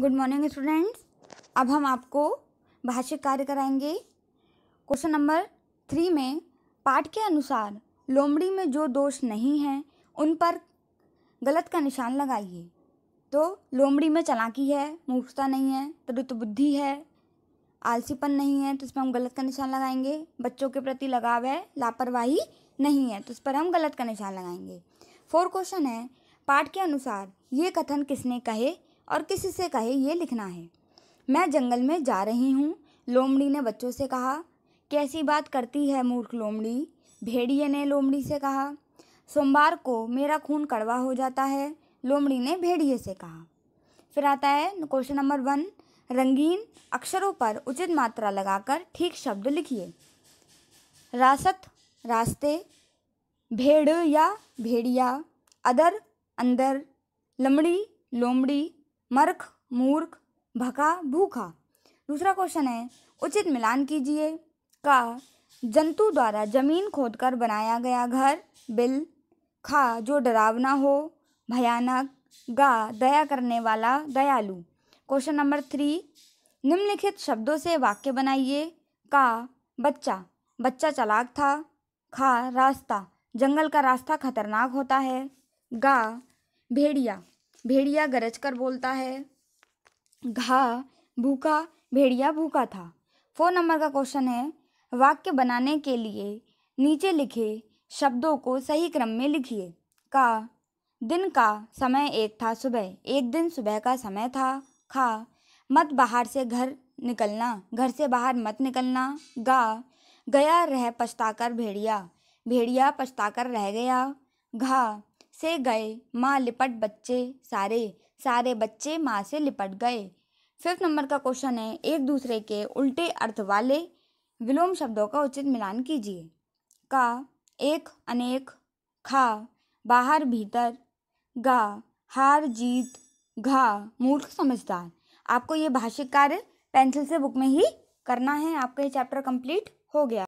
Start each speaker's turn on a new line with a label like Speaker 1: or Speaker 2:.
Speaker 1: good morning students अब हम आपको भाषिक कार्य कराएंगे क्वेश्चन नंबर थ्री में पाठ के अनुसार लोमड़ी में जो दोष नहीं हैं उन पर गलत का निशान लगाइए तो लोमड़ी में चलाकी है मूर्खता नहीं है तरुत बुद्धि है आलसीपन नहीं है तो इस पर हम गलत का निशान लगाएंगे बच्चों के प्रति लगाव है लापरवाही नहीं है तो इस पर हम गलत का निशान लगाएंगे फोर क्वेश्चन है पाठ के अनुसार ये कथन किसने कहे और किसी से कहे ये लिखना है मैं जंगल में जा रही हूँ लोमड़ी ने बच्चों से कहा कैसी बात करती है मूर्ख लोमड़ी भेड़िए ने लोमड़ी से कहा सोमवार को मेरा खून कड़वा हो जाता है लोमड़ी ने भेड़िए से कहा फिर आता है क्वेश्चन नंबर वन रंगीन अक्षरों पर उचित मात्रा लगाकर ठीक शब्द लिखिए रासत रास्ते भेड़ या भेड़िया अदर अंदर लमड़ी लोमड़ी मर्ख मूर्ख भका भूखा दूसरा क्वेश्चन है उचित मिलान कीजिए का जंतु द्वारा जमीन खोदकर बनाया गया घर बिल खा जो डरावना हो भयानक गा दया करने वाला दयालु क्वेश्चन नंबर थ्री निम्नलिखित शब्दों से वाक्य बनाइए का बच्चा बच्चा चलाक था खा रास्ता जंगल का रास्ता खतरनाक होता है गा भेड़िया भेड़िया गरज कर बोलता है घा भूखा भेड़िया भूखा था फोन नंबर का क्वेश्चन है वाक्य बनाने के लिए नीचे लिखे शब्दों को सही क्रम में लिखिए का दिन का समय एक था सुबह एक दिन सुबह का समय था खा मत बाहर से घर निकलना घर से बाहर मत निकलना गा गया रह पछताकर भेड़िया भेड़िया पछताकर रह गया घा से गए माँ लिपट बच्चे सारे सारे बच्चे माँ से लिपट गए फिफ्थ नंबर का क्वेश्चन है एक दूसरे के उल्टे अर्थ वाले विलोम शब्दों का उचित मिलान कीजिए का एक अनेक खा बाहर भीतर गा हार जीत घा मूर्ख समझदार आपको ये भाषिक कार्य पेंसिल से बुक में ही करना है आपका ये चैप्टर कंप्लीट हो गया